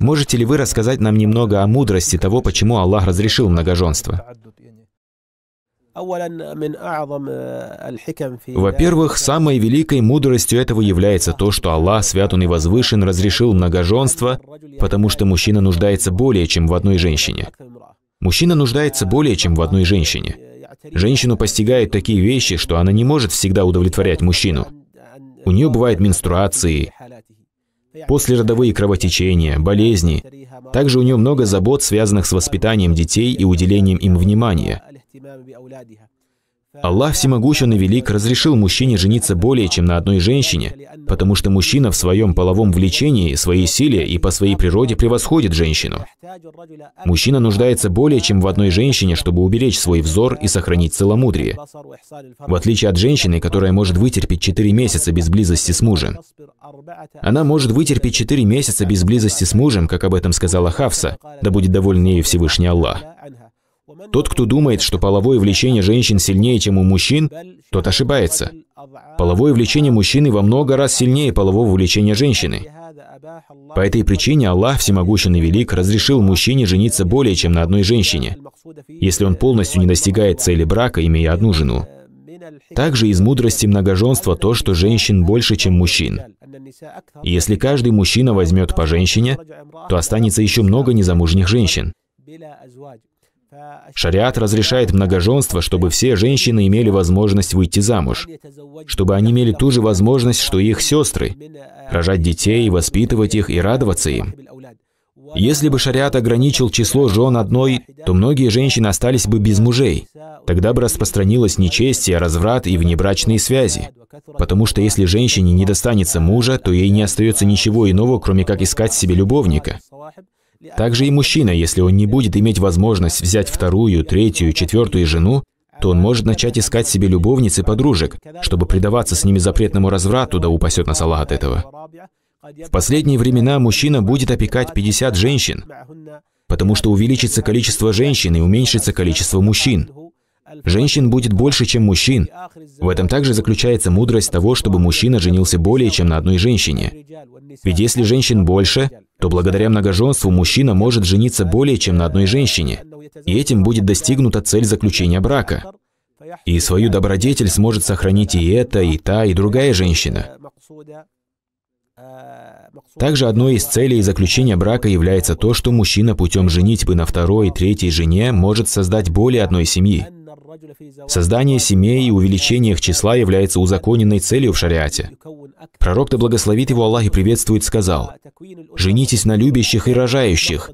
Можете ли вы рассказать нам немного о мудрости того, почему Аллах разрешил многоженство? Э, Во-первых, самой великой мудростью этого является то, что Аллах, свят Он и возвышен, разрешил многоженство, потому что мужчина нуждается более, чем в одной женщине. Мужчина нуждается более, чем в одной женщине. Женщину постигают такие вещи, что она не может всегда удовлетворять мужчину. У нее бывают менструации, После послеродовые кровотечения, болезни. Также у нее много забот, связанных с воспитанием детей и уделением им внимания. Аллах Всемогущен и Велик разрешил мужчине жениться более чем на одной женщине, потому что мужчина в своем половом влечении, своей силе и по своей природе превосходит женщину. Мужчина нуждается более чем в одной женщине, чтобы уберечь свой взор и сохранить целомудрие. В отличие от женщины, которая может вытерпеть 4 месяца без близости с мужем. Она может вытерпеть 4 месяца без близости с мужем, как об этом сказала Хавса, да будет доволен ею Всевышний Аллах. Тот, кто думает, что половое влечение женщин сильнее, чем у мужчин, тот ошибается. Половое влечение мужчины во много раз сильнее полового влечения женщины. По этой причине Аллах Всемогущий и Велик разрешил мужчине жениться более чем на одной женщине, если он полностью не достигает цели брака, имея одну жену. Также из мудрости многоженства то, что женщин больше, чем мужчин. если каждый мужчина возьмет по женщине, то останется еще много незамужних женщин. Шариат разрешает многоженство, чтобы все женщины имели возможность выйти замуж, чтобы они имели ту же возможность, что и их сестры, рожать детей, воспитывать их и радоваться им. Если бы шариат ограничил число жен одной, то многие женщины остались бы без мужей. Тогда бы распространилось нечестие, разврат и внебрачные связи. Потому что если женщине не достанется мужа, то ей не остается ничего иного, кроме как искать себе любовника. Также и мужчина, если он не будет иметь возможность взять вторую, третью, четвертую жену, то он может начать искать себе любовниц и подружек, чтобы предаваться с ними запретному разврату, да упасет нас Аллах от этого. В последние времена мужчина будет опекать 50 женщин, потому что увеличится количество женщин и уменьшится количество мужчин. Женщин будет больше, чем мужчин. В этом также заключается мудрость того, чтобы мужчина женился более чем на одной женщине. Ведь если женщин больше, то благодаря многоженству мужчина может жениться более чем на одной женщине, и этим будет достигнута цель заключения брака. И свою добродетель сможет сохранить и эта, и та, и другая женщина. Также одной из целей заключения брака является то, что мужчина путем женитьбы на второй и третьей жене может создать более одной семьи. Создание семей и увеличение их числа является узаконенной целью в шариате. Пророк, да благословит его Аллах и приветствует, сказал, «Женитесь на любящих и рожающих.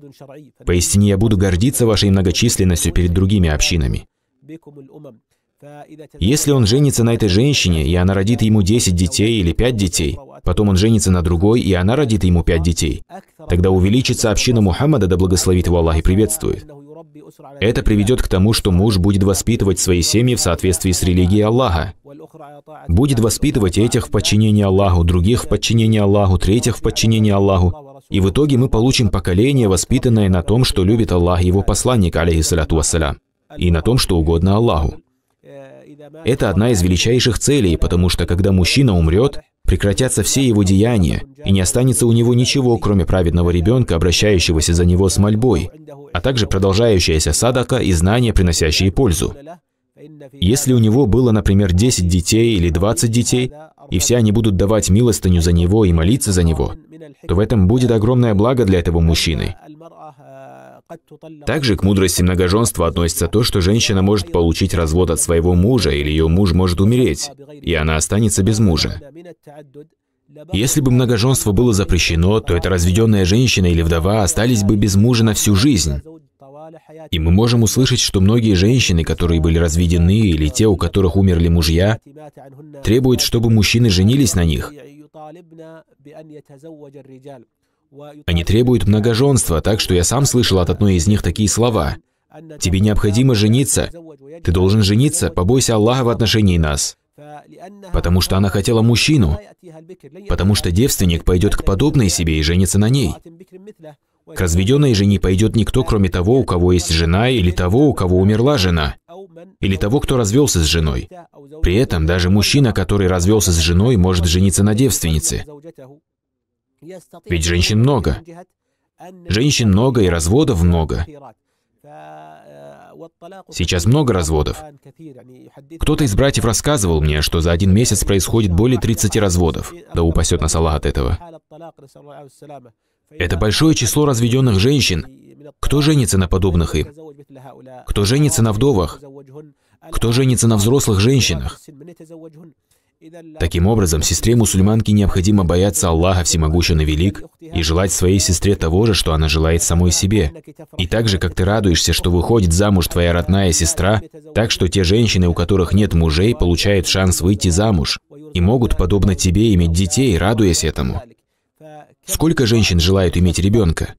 Поистине я буду гордиться вашей многочисленностью перед другими общинами». Если он женится на этой женщине, и она родит ему 10 детей или 5 детей, потом он женится на другой, и она родит ему 5 детей, тогда увеличится община Мухаммада, да благословит его Аллах и приветствует. Это приведет к тому, что муж будет воспитывать свои семьи в соответствии с религией Аллаха. Будет воспитывать этих в подчинении Аллаху, других в подчинении Аллаху, третьих в подчинении Аллаху. И в итоге мы получим поколение, воспитанное на том, что любит Аллах и его посланник, алейхиссалату вассалям, и на том, что угодно Аллаху. Это одна из величайших целей, потому что когда мужчина умрет, Прекратятся все его деяния, и не останется у него ничего, кроме праведного ребенка, обращающегося за него с мольбой, а также продолжающаяся садака и знания, приносящие пользу. Если у него было, например, 10 детей или 20 детей, и все они будут давать милостыню за него и молиться за него, то в этом будет огромное благо для этого мужчины. Также к мудрости многоженства относится то, что женщина может получить развод от своего мужа или ее муж может умереть, и она останется без мужа. Если бы многоженство было запрещено, то эта разведенная женщина или вдова остались бы без мужа на всю жизнь. И мы можем услышать, что многие женщины, которые были разведены или те, у которых умерли мужья, требуют, чтобы мужчины женились на них. Они требуют многоженства, так что я сам слышал от одной из них такие слова. «Тебе необходимо жениться. Ты должен жениться, побойся Аллаха в отношении нас». Потому что она хотела мужчину. Потому что девственник пойдет к подобной себе и женится на ней. К разведенной жене пойдет никто, кроме того, у кого есть жена, или того, у кого умерла жена, или того, кто развелся с женой. При этом даже мужчина, который развелся с женой, может жениться на девственнице. Ведь женщин много. Женщин много и разводов много. Сейчас много разводов. Кто-то из братьев рассказывал мне, что за один месяц происходит более 30 разводов. Да упасет нас Аллах от этого. Это большое число разведенных женщин. Кто женится на подобных им? Кто женится на вдовах? Кто женится на взрослых женщинах? Таким образом, сестре мусульманки необходимо бояться Аллаха всемогущего и Велик и желать своей сестре того же, что она желает самой себе. И так же, как ты радуешься, что выходит замуж твоя родная сестра, так что те женщины, у которых нет мужей, получают шанс выйти замуж и могут, подобно тебе, иметь детей, радуясь этому. Сколько женщин желают иметь ребенка?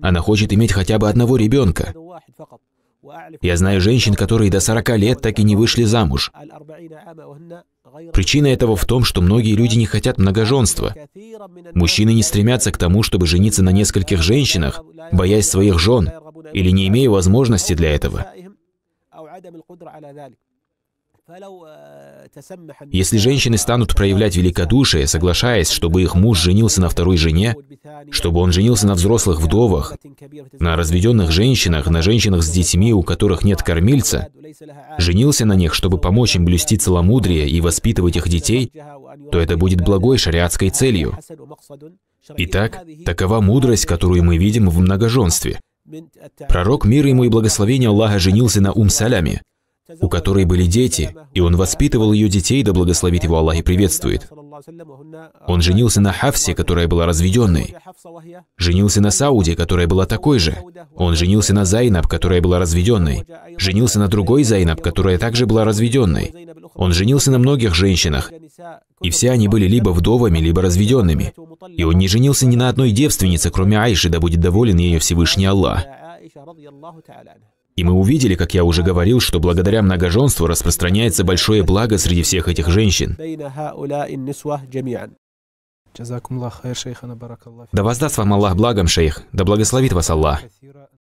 Она хочет иметь хотя бы одного ребенка. Я знаю женщин, которые до 40 лет так и не вышли замуж. Причина этого в том, что многие люди не хотят многоженства. Мужчины не стремятся к тому, чтобы жениться на нескольких женщинах, боясь своих жен или не имея возможности для этого. Если женщины станут проявлять великодушие, соглашаясь, чтобы их муж женился на второй жене, чтобы он женился на взрослых вдовах, на разведенных женщинах, на женщинах с детьми, у которых нет кормильца, женился на них, чтобы помочь им блюсти целомудрие и воспитывать их детей, то это будет благой шариатской целью. Итак, такова мудрость, которую мы видим в многоженстве. Пророк, мир ему и благословение Аллаха, женился на Ум Саляме, у которой были дети, и он воспитывал ее детей, да благословит его Аллах и приветствует. Он женился на Хафсе, которая была разведенной. Женился на Сауде, которая была такой же. Он женился на Зайнаб, которая была разведенной. Женился на другой Зайнаб, которая также была разведенной. Он женился на многих женщинах, и все они были либо вдовами, либо разведенными. И он не женился ни на одной девственнице, кроме Айши, да будет доволен ею Всевышний Аллах. И мы увидели, как я уже говорил, что благодаря многоженству распространяется большое благо среди всех этих женщин. Да воздаст вам Аллах благом, шейх, да благословит вас Аллах.